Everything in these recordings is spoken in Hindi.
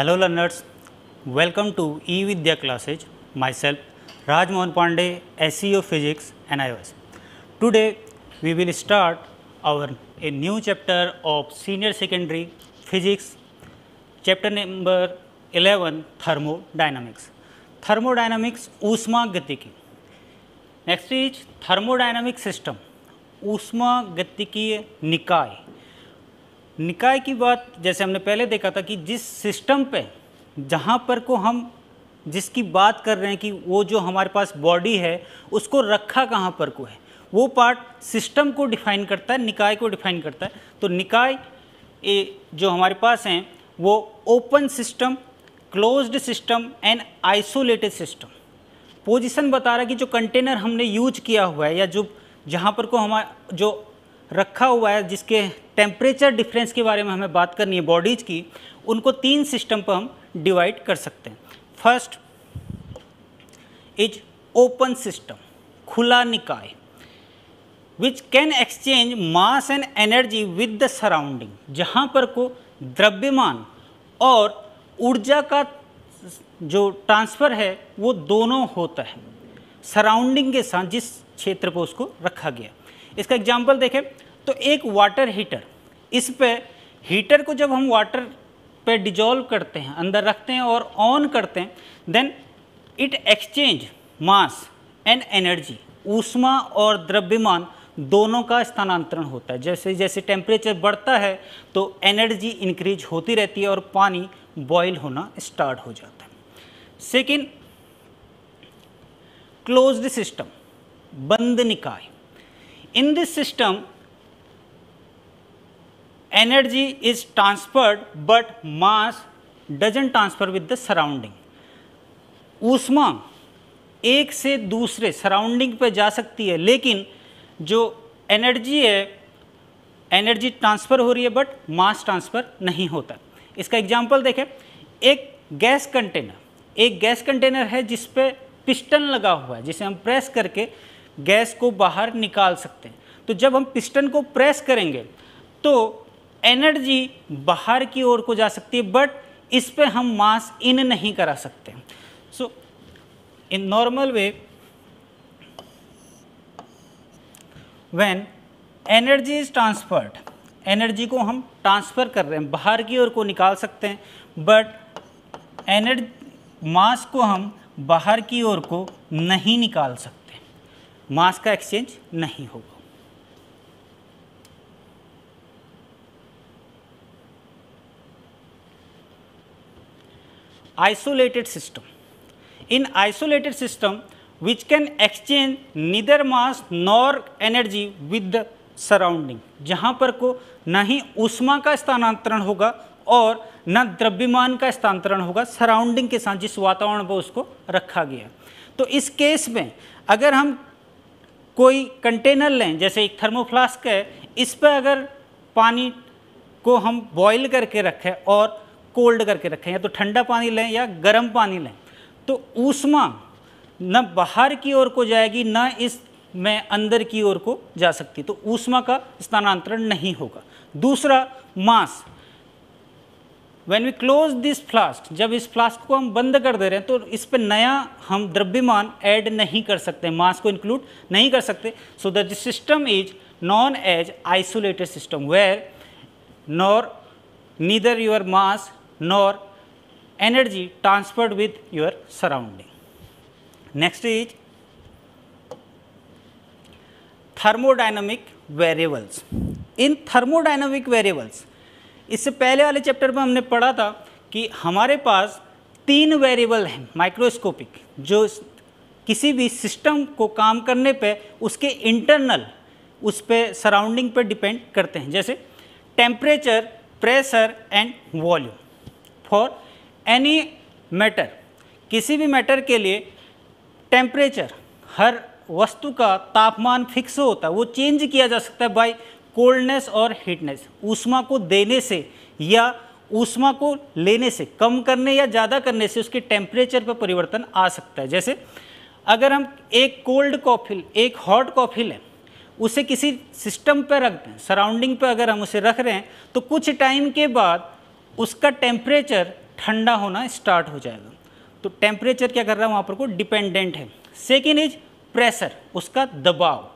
Hello learners welcome to e Vidya classes myself Rajmohan Pandey S C O physics and I was today we will start our a new chapter of senior secondary physics chapter number eleven thermodynamics thermodynamics ऊष्मा गति की next is thermodynamic system ऊष्मा गति की निकाय निकाय की बात जैसे हमने पहले देखा था कि जिस सिस्टम पे जहाँ पर को हम जिसकी बात कर रहे हैं कि वो जो हमारे पास बॉडी है उसको रखा कहाँ पर को है वो पार्ट सिस्टम को डिफाइन करता है निकाय को डिफाइन करता है तो निकाय ए, जो हमारे पास हैं वो open system closed system and isolated system position बता रहा है कि जो कंटेनर हमने यूज किया हुआ है या जो जहाँ पर को हमारा जो रखा हुआ है जिसके टेम्परेचर डिफरेंस के बारे में हमें बात करनी है बॉडीज़ की उनको तीन सिस्टम पर हम डिवाइड कर सकते हैं फर्स्ट इज ओपन सिस्टम खुला निकाय which can exchange mass and energy with the surrounding जहाँ पर को द्रव्यमान और ऊर्जा का जो ट्रांसफ़र है वो दोनों होता है सराउंडिंग के साथ जिस क्षेत्र पर उसको रखा गया इसका एग्जाम्पल देखें तो एक वाटर हीटर इस पर हीटर को जब हम वाटर पे डिजॉल्व करते हैं अंदर रखते हैं और ऑन करते हैं then it exchange mass and energy ऊष्मा और द्रव्यमान दोनों का स्थानांतरण होता है जैसे जैसे टेम्परेचर बढ़ता है तो एनर्जी इंक्रीज होती रहती है और पानी बॉयल होना स्टार्ट हो जाता है सेकेंड क्लोज्ड सिस्टम बंद निकाय In this system, energy is transferred but mass doesn't transfer with the surrounding. ऊष्मा एक से दूसरे सराउंडिंग पे जा सकती है लेकिन जो एनर्जी है एनर्जी ट्रांसफ़र हो रही है बट मास ट्रांसफ़र नहीं होता इसका एग्जाम्पल देखें एक गैस कंटेनर एक गैस कंटेनर है जिस पे पिस्टन लगा हुआ है जिसे हम प्रेस करके गैस को बाहर निकाल सकते हैं तो जब हम पिस्टन को प्रेस करेंगे तो एनर्जी बाहर की ओर को जा सकती है बट इस पर हम मास इन नहीं करा सकते so in normal way when energy is transferred energy को हम ट्रांसफ़र कर रहे हैं बाहर की ओर को निकाल सकते हैं बट एनर्जी मास को हम बाहर की ओर को नहीं निकाल सकते मास का एक्सचेंज नहीं होगा isolated system in isolated system which can exchange neither mass nor energy with the surrounding जहाँ पर को न ही उष्मा का स्थानांतरण होगा और न द्रव्यमान का स्थानांतरण होगा सराउंडिंग के साथ जिस वातावरण पर उसको रखा गया तो इस केस में अगर हम कोई कंटेनर लें जैसे एक थर्मोफ्लास्क है इस पर अगर पानी को हम बॉईल करके रखें और कोल्ड करके रखें या तो ठंडा पानी लें या गर्म पानी लें तो ऊष्मा न बाहर की ओर को जाएगी न इस में अंदर की ओर को जा सकती तो ऊष्मा का स्थानांतरण नहीं होगा दूसरा मांस when we close this flask जब इस फ्लास्क को हम बंद कर दे रहे हैं तो इस पर नया हम द्रव्यमान ऐड नहीं कर सकते मास को इंक्लूड नहीं कर सकते so the system is known as isolated system where nor neither your mass nor energy transferred with your surrounding next is thermodynamic variables in thermodynamic variables इससे पहले वाले चैप्टर में हमने पढ़ा था कि हमारे पास तीन वेरिएबल हैं माइक्रोस्कोपिक जो किसी भी सिस्टम को काम करने पे उसके इंटरनल उस पर सराउंडिंग पर डिपेंड करते हैं जैसे temperature pressure and volume for any matter किसी भी मैटर के लिए टेम्परेचर हर वस्तु का तापमान फिक्स होता है वो चेंज किया जा सकता है बाय कोल्डनेस और हीटनेस ऊष्मा को देने से या ऊष्मा को लेने से कम करने या ज़्यादा करने से उसके टेम्परेचर पर परिवर्तन आ सकता है जैसे अगर हम एक कोल्ड कॉफिल एक हॉट कॉफिल लें उसे किसी सिस्टम पर रख दें सराउंडिंग पर अगर हम उसे रख रहे हैं तो कुछ टाइम के बाद उसका टेम्परेचर ठंडा होना स्टार्ट हो जाएगा तो टेम्परेचर क्या कर रहा है वहाँ पर को डिपेंडेंट है सेकेंड इज प्रेशर उसका दबाव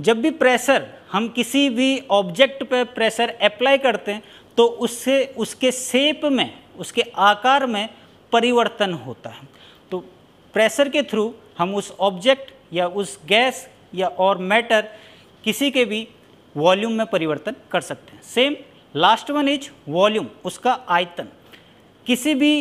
जब भी प्रेशर हम किसी भी ऑब्जेक्ट पर प्रेशर अप्लाई करते हैं तो उससे उसके शेप में उसके आकार में परिवर्तन होता है तो प्रेशर के थ्रू हम उस ऑब्जेक्ट या उस गैस या और मैटर किसी के भी वॉल्यूम में परिवर्तन कर सकते हैं same last one is volume उसका आयतन किसी भी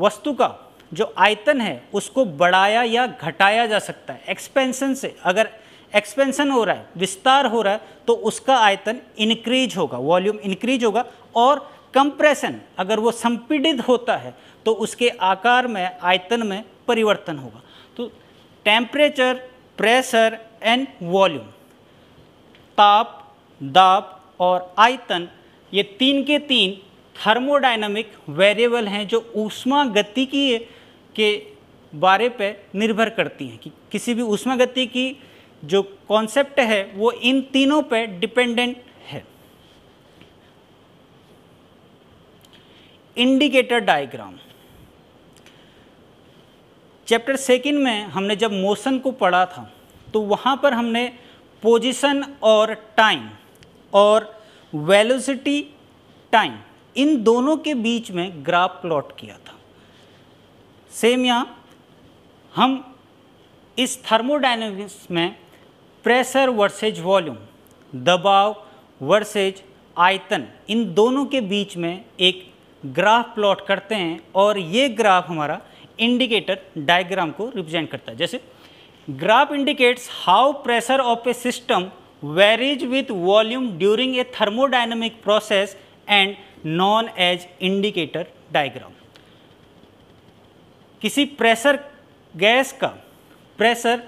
वस्तु का जो आयतन है उसको बढ़ाया या घटाया जा सकता है एक्सपेंशन से अगर एक्सपेंशन हो रहा है विस्तार हो रहा है तो उसका आयतन इंक्रीज होगा वॉल्यूम इंक्रीज होगा और कंप्रेशन अगर वो संपीड़ित होता है तो उसके आकार में आयतन में परिवर्तन होगा तो टेम्परेचर प्रेशर एंड वॉल्यूम ताप दाब और आयतन ये तीन के तीन थर्मोडाइनमिक वेरिएबल हैं जो ऊष्मा गति की के बारे पे निर्भर करती हैं कि किसी भी ऊष्मा गति की जो कॉन्सेप्ट है वो इन तीनों पे डिपेंडेंट है इंडिकेटर डायग्राम चैप्टर सेकेंड में हमने जब मोशन को पढ़ा था तो वहाँ पर हमने पोजीशन और टाइम और वेलोसिटी टाइम इन दोनों के बीच में ग्राफ प्लॉट किया था सेम यहाँ हम इस थर्मोडाइनमिक्स में प्रेशर वर्सेज वॉल्यूम दबाव वर्सेज आयतन इन दोनों के बीच में एक ग्राफ प्लॉट करते हैं और ये ग्राफ हमारा इंडिकेटर डायग्राम को रिप्रेजेंट करता है जैसे graph indicates how pressure of a system varies with volume during a thermodynamic process and known as indicator diagram किसी प्रेशर गैस का प्रेशर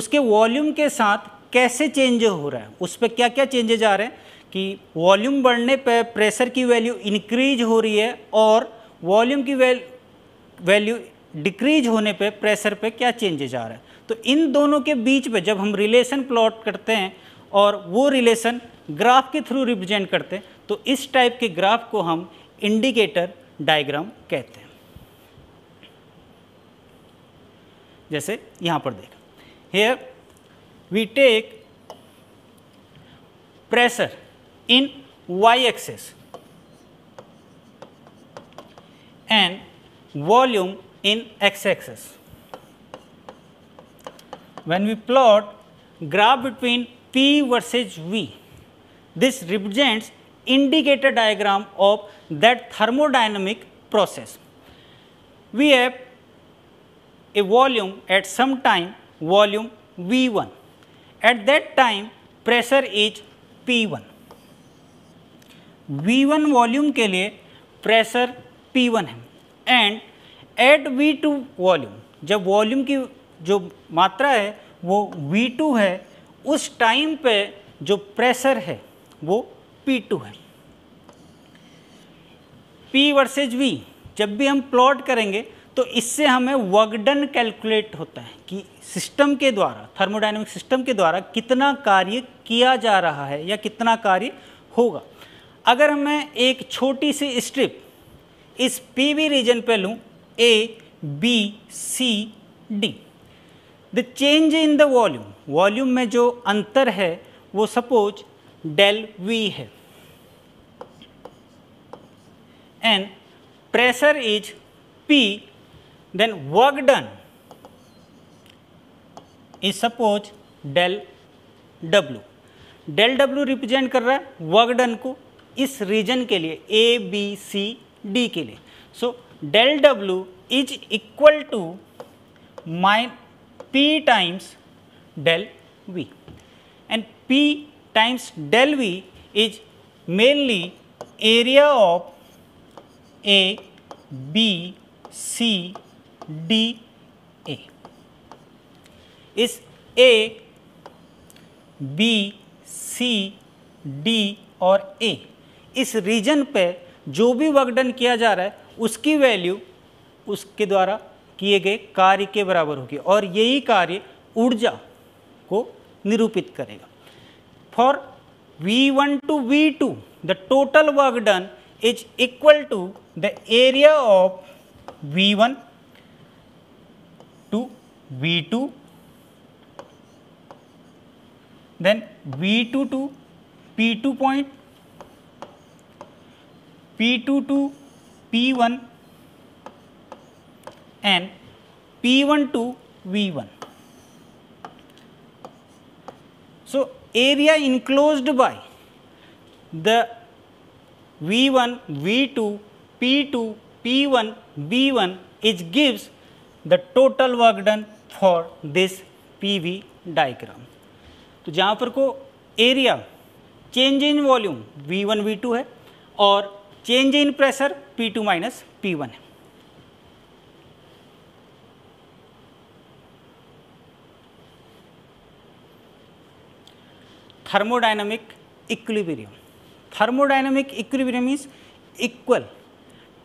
उसके वॉल्यूम के साथ कैसे चेंज हो रहा है उस पर क्या क्या चेंजेज आ रहे हैं कि वॉल्यूम बढ़ने पर प्रेशर की वैल्यू इंक्रीज हो रही है और वॉल्यूम की वैल्यू डिक्रीज होने पे प्रेशर पे क्या चेंजेज आ रहा है तो इन दोनों के बीच में जब हम रिलेशन प्लॉट करते हैं और वो रिलेशन ग्राफ के थ्रू रिप्रेजेंट करते हैं तो इस टाइप के ग्राफ को हम इंडिकेटर डायग्राम कहते हैं जैसे यहाँ पर देखा Here we take pressure in y axis and volume in x axis. When we plot graph between P versus V, this represents indicator diagram of that thermodynamic process. We have a volume at some time volume V1. At that time pressure is P1. V1 volume के लिए प्रेशर P1 है एंड एट V2 वॉल्यूम जब वॉल्यूम की जो मात्रा है वो V2 है उस टाइम पे जो प्रेशर है वो P2 है P वर्सेज V जब भी हम प्लॉट करेंगे तो इससे हमें वर्कडन कैलकुलेट होता है कि सिस्टम के द्वारा थर्मोडाइनमिक सिस्टम के द्वारा कितना कार्य किया जा रहा है या कितना कार्य होगा अगर मैं एक छोटी सी स्ट्रिप इस पीवी रीजन पे लूँ A B C D the change in the volume volume में जो अंतर है वो सपोज डेल वी है and pressure is P then work done is suppose del W. del W represent kar raha है वर्क डन को इस रीजन के लिए ए बी सी डी के लिए so del W is equal to minus P times del V and P times del V is mainly area of A, B, C, D A इस ए बी सी डी और ए इस रीजन पे जो भी वर्क डन किया जा रहा है उसकी वैल्यू उसके द्वारा किए गए कार्य के बराबर होगी और यही कार्य ऊर्जा को निरूपित करेगा for V1 to V2 the total work done is equal to the area of V1 to V2 then V2 to P2 point, P2 to P1 and P1 to V1. So, area enclosed by the V1, V2, P2, P1, V one is gives the total work done for this PV diagram. तो जहाँ पर को area change in volume V1 V2 है और change in pressure P2 to minus P है thermodynamic equilibrium thermodynamic equilibrium is equal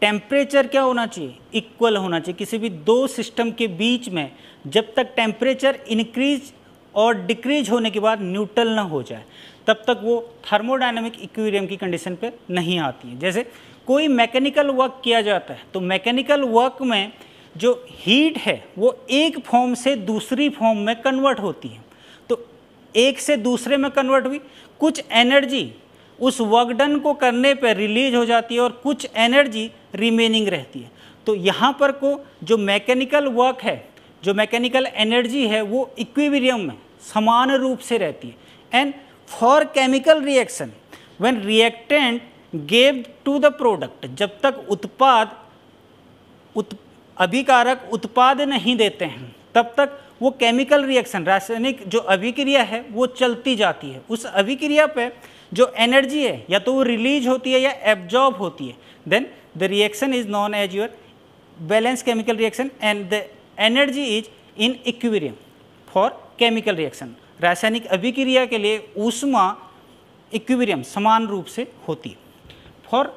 temperature क्या होना चाहिए इक्वल होना चाहिए किसी भी दो सिस्टम के बीच में जब तक टेम्परेचर इंक्रीज और डिक्रीज होने के बाद न्यूट्रल ना हो जाए तब तक वो थर्मोडाइनमिक इक्वेरियम की कंडीशन पे नहीं आती है जैसे कोई मैकेनिकल वर्क किया जाता है तो मैकेनिकल वर्क में जो हीट है वो एक फॉर्म से दूसरी फॉर्म में कन्वर्ट होती है तो एक से दूसरे में कन्वर्ट हुई कुछ एनर्जी उस वर्कडन को करने पर रिलीज हो जाती है और कुछ एनर्जी रिमेनिंग रहती है तो यहाँ पर को जो मैकेनिकल वर्क है जो मैकेनिकल एनर्जी है वो इक्विबिरियम में समान रूप से रहती है and for chemical reaction when reactant gave to the product जब तक उत्पाद उत, अभिकारक उत्पाद नहीं देते हैं तब तक वो केमिकल रिएक्शन रासायनिक जो अभिक्रिया है वो चलती जाती है उस अभिक्रिया पे जो एनर्जी है या तो वो रिलीज होती है या एब्जॉर्ब होती है then the reaction is known as your balanced chemical reaction and the energy is in equilibrium for chemical reaction रासायनिक अभिक्रिया के लिए ऊष्मा इक्विरियम समान रूप से होती है फॉर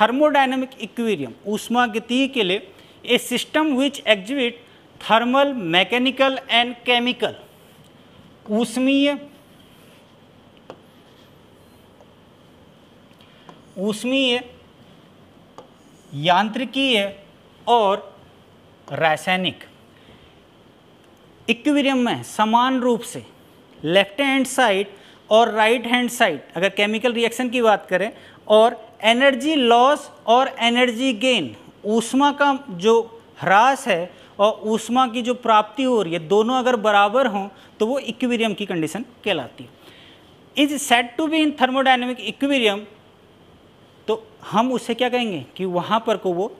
थर्मोडाइनमिक इक्विरियम ऊष्मा गति के लिए a system which exhibit thermal mechanical and chemical ऊष्मीय ऊष्मीय यांत्रिकीय और रासायनिक इक्विरियम में समान रूप से लेफ्ट हैंड साइड और राइट हैंड साइड अगर केमिकल रिएक्शन की बात करें और एनर्जी लॉस और एनर्जी गेन ऊष्मा का जो ह्रास है और ऊष्मा की जो प्राप्ति हो रही है दोनों अगर बराबर हों तो वो इक्विरियम की कंडीशन कहलाती है is set to be in thermodynamic equilibrium हम उससे क्या कहेंगे कि वहाँ पर को वो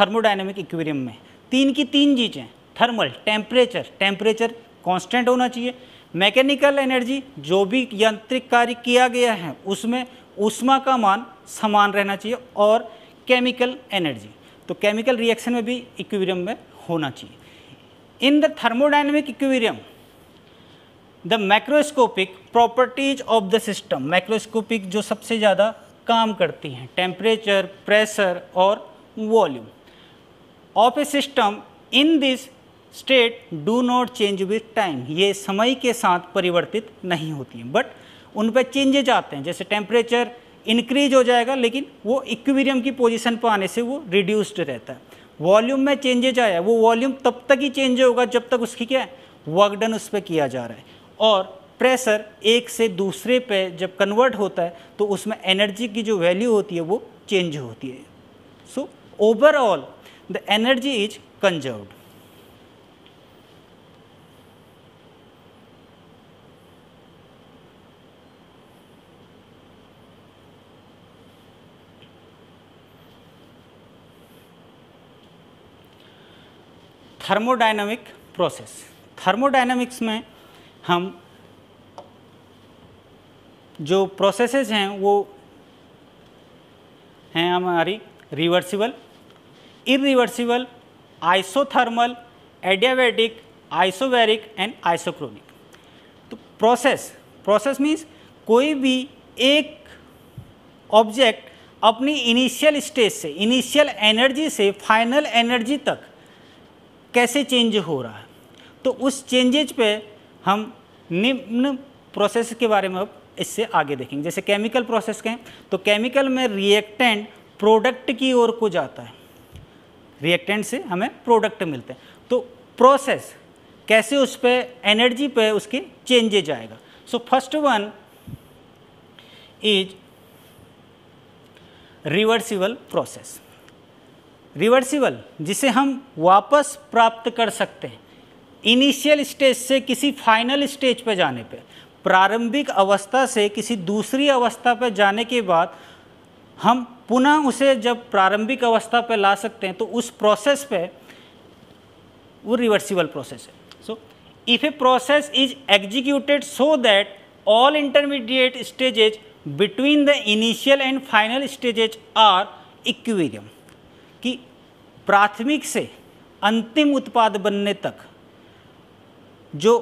थर्मोडाइनमिक इक्वेरियम में तीन की तीन चीज़ें थर्मल टेम्परेचर टेम्परेचर कांस्टेंट होना चाहिए मैकेनिकल एनर्जी जो भी यांत्रिक कार्य किया गया है उसमें उष्मा का मान समान रहना चाहिए और केमिकल एनर्जी तो केमिकल रिएक्शन में भी इक्वेरियम में होना चाहिए in the thermodynamic equilibrium the macroscopic properties of the system macroscopic जो सबसे ज़्यादा काम करती हैं टेम्परेचर प्रेशर और volume of a system in this state do not change with time ये समय के साथ परिवर्तित नहीं होती हैं बट उन पर चेंजेज आते हैं जैसे टेम्परेचर इंक्रीज हो जाएगा लेकिन वो इक्वेरियम की पोजीशन पर आने से वो रिड्यूस्ड रहता है वॉल्यूम में चेंजेज आया वो वॉल्यूम तब तक ही चेंज होगा जब तक उसकी क्या है वर्कडन उस पर किया जा रहा है और प्रेशर एक से दूसरे पे जब कन्वर्ट होता है तो उसमें एनर्जी की जो वैल्यू होती है वो चेंज होती है so overall the energy is conserved thermodynamic process thermodynamics में हम जो प्रोसेसेस हैं वो हैं हमारी reversible irreversible isothermal adiabatic isobaric and isochronic तो प्रोसेस प्रोसेस मीन्स कोई भी एक ऑब्जेक्ट अपनी इनिशियल स्टेज से इनिशियल एनर्जी से फाइनल एनर्जी तक कैसे चेंज हो रहा है तो उस चेंजेज पे हम निम्न प्रोसेस के बारे में अब इससे आगे देखेंगे जैसे केमिकल प्रोसेस कहें तो केमिकल में रिएक्टेंट प्रोडक्ट की ओर को जाता है रिएक्टेंट से हमें प्रोडक्ट मिलते हैं तो प्रोसेस कैसे उस पर एनर्जी पे उसके चेंजेज आएगा so first one is reversible process reversible जिसे हम वापस प्राप्त कर सकते हैं इनिशियल स्टेज से किसी फाइनल स्टेज पे जाने पे प्रारंभिक अवस्था से किसी दूसरी अवस्था पर जाने के बाद हम पुनः उसे जब प्रारंभिक अवस्था पर ला सकते हैं तो उस प्रोसेस पे वो रिवर्सिबल प्रोसेस है so if a process is executed so that all intermediate stages between the initial and final stages are equilibrium कि प्राथमिक से अंतिम उत्पाद बनने तक जो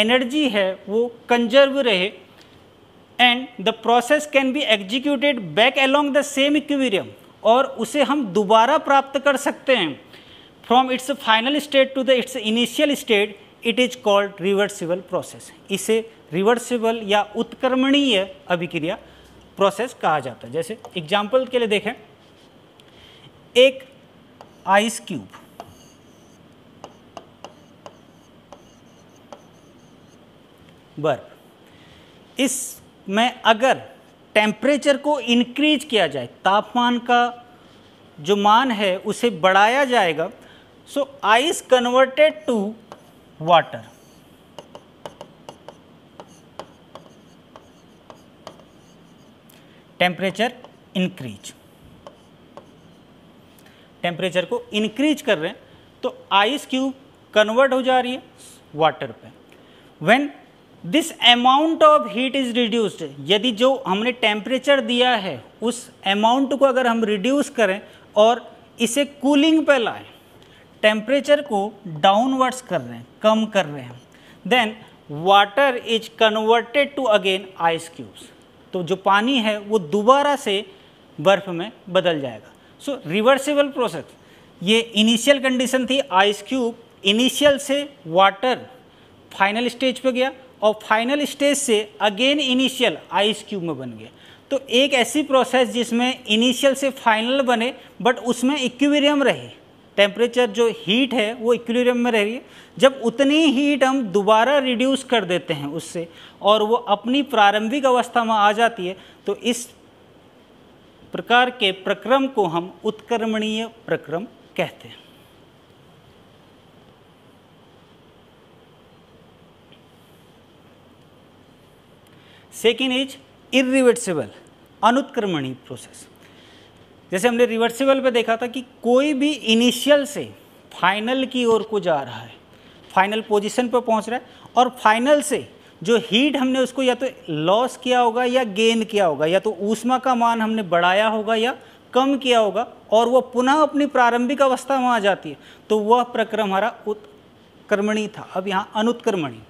एनर्जी है वो कंजर्व रहे and the process can be executed back along the same equilibrium और उसे हम दोबारा प्राप्त कर सकते हैं from its final state to the its initial state it is called reversible process इसे रिवर्सिबल या उत्क्रमणीय अभिक्रिया प्रोसेस कहा जाता है जैसे एग्जाम्पल के लिए देखें एक आइस क्यूब बर्फ में अगर टेम्परेचर को इनक्रीज किया जाए तापमान का जो मान है उसे बढ़ाया जाएगा so ice converted to water temperature increase temperature को इंक्रीज कर रहे हैं तो आइस क्यूब कन्वर्ट हो जा रही है वाटर पे when this amount of heat is reduced यदि जो हमने टेम्परेचर दिया है उस अमाउंट को अगर हम रिड्यूस करें और इसे कूलिंग पे लाएं टेम्परेचर को डाउनवर्ड्स कर रहे हैं कम कर रहे हैं then water is converted to again ice cubes तो जो पानी है वो दोबारा से बर्फ में बदल जाएगा सो रिवर्सिबल प्रोसेस ये इनिशियल कंडीशन थी आइस क्यूब इनिशियल से वाटर फाइनल स्टेज पे गया और फाइनल स्टेज से अगेन इनिशियल आइस क्यूब में बन गया तो एक ऐसी प्रोसेस जिसमें इनिशियल से फाइनल बने बट उसमें इक्विरियम रहे टेम्परेचर जो हीट है वो इक्वेरियम में रह रही है जब उतनी हीट हम दोबारा रिड्यूस कर देते हैं उससे और वो अपनी प्रारंभिक अवस्था में आ जाती है तो इस प्रकार के प्रक्रम को हम उत्क्रमणीय प्रक्रम कहते हैं सेकेंड इज इिवर्सिबल अनुत्क्रमणी प्रोसेस जैसे हमने रिवर्सिबल पे देखा था कि कोई भी इनिशियल से फाइनल की ओर को जा रहा है फाइनल पोजीशन पर पहुंच रहा है और फाइनल से जो हीट हमने उसको या तो लॉस किया होगा या गेन किया होगा या तो ऊष्मा का मान हमने बढ़ाया होगा या कम किया होगा और वह पुनः अपनी प्रारंभिक अवस्था में आ जाती है तो वह प्रक्रम हमारा उत्क्रमणी था अब यहाँ अनुत्क्रमणी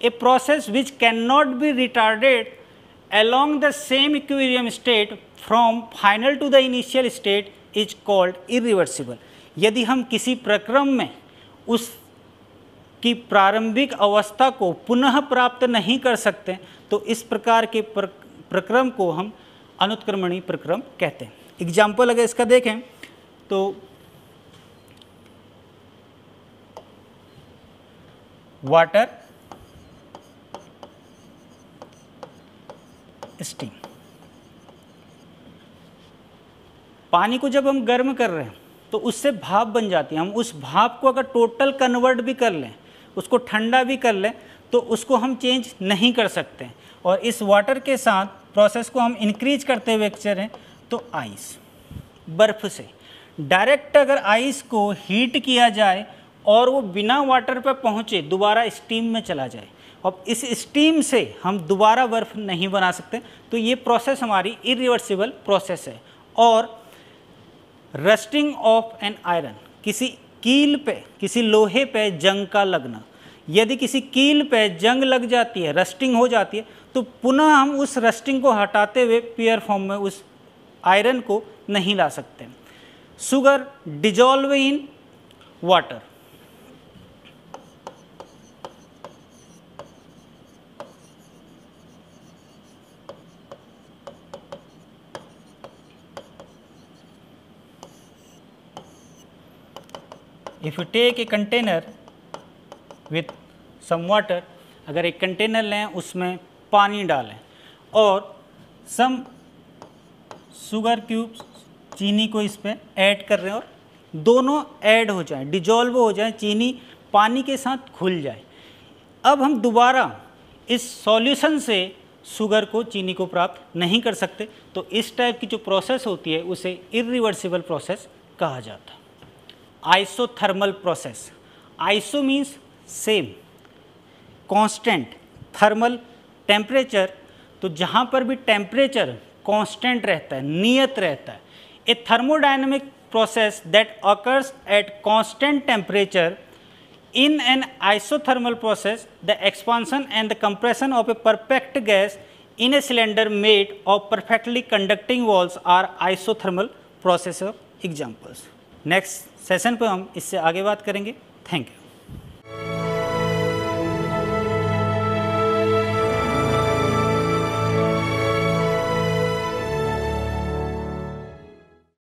a process which cannot be retarded along the same equilibrium state from final to the initial state is called irreversible. यदि हम किसी प्रक्रम में उस की प्रारंभिक अवस्था को पुनः प्राप्त नहीं कर सकते तो इस प्रकार के प्र, प्रक्रम को हम अनुत्क्रमणीय प्रक्रम कहते हैं एग्जाम्पल अगर इसका देखें तो वाटर स्टीम पानी को जब हम गर्म कर रहे हैं तो उससे भाप बन जाती है हम उस भाप को अगर टोटल कन्वर्ट भी कर लें उसको ठंडा भी कर लें तो उसको हम चेंज नहीं कर सकते और इस वाटर के साथ प्रोसेस को हम इंक्रीज करते हुए करें तो आइस बर्फ़ से डायरेक्ट अगर आइस को हीट किया जाए और वो बिना वाटर पर पहुँचे दोबारा स्टीम में चला जाए अब इस स्टीम से हम दोबारा बर्फ़ नहीं बना सकते तो ये प्रोसेस हमारी इरिवर्सिबल प्रोसेस है और रस्टिंग ऑफ एन आयरन किसी कील पे किसी लोहे पे जंग का लगना यदि किसी कील पे जंग लग जाती है रस्टिंग हो जाती है तो पुनः हम उस रस्टिंग को हटाते हुए पियर फॉर्म में उस आयरन को नहीं ला सकते sugar dissolve in water if you take a container with some water अगर एक कंटेनर लें उसमें पानी डालें और सम शुगर क्यूब्स चीनी को इसमें ऐड कर रहे हैं और दोनों ऐड हो जाए डिजॉल्व हो जाए चीनी पानी के साथ खुल जाए अब हम दोबारा इस सॉल्यूशन से शुगर को चीनी को प्राप्त नहीं कर सकते तो इस टाइप की जो प्रोसेस होती है उसे इरिवर्सिबल प्रोसेस कहा जाता है isothermal process iso means same constant thermal temperature तो जहाँ पर भी टेम्परेचर कांस्टेंट रहता है नियत रहता है a thermodynamic process that occurs at constant temperature in an isothermal process the expansion and the compression of a perfect gas in a cylinder made of perfectly conducting walls are isothermal process of examples next session पर हम इससे आगे बात करेंगे थैंक यू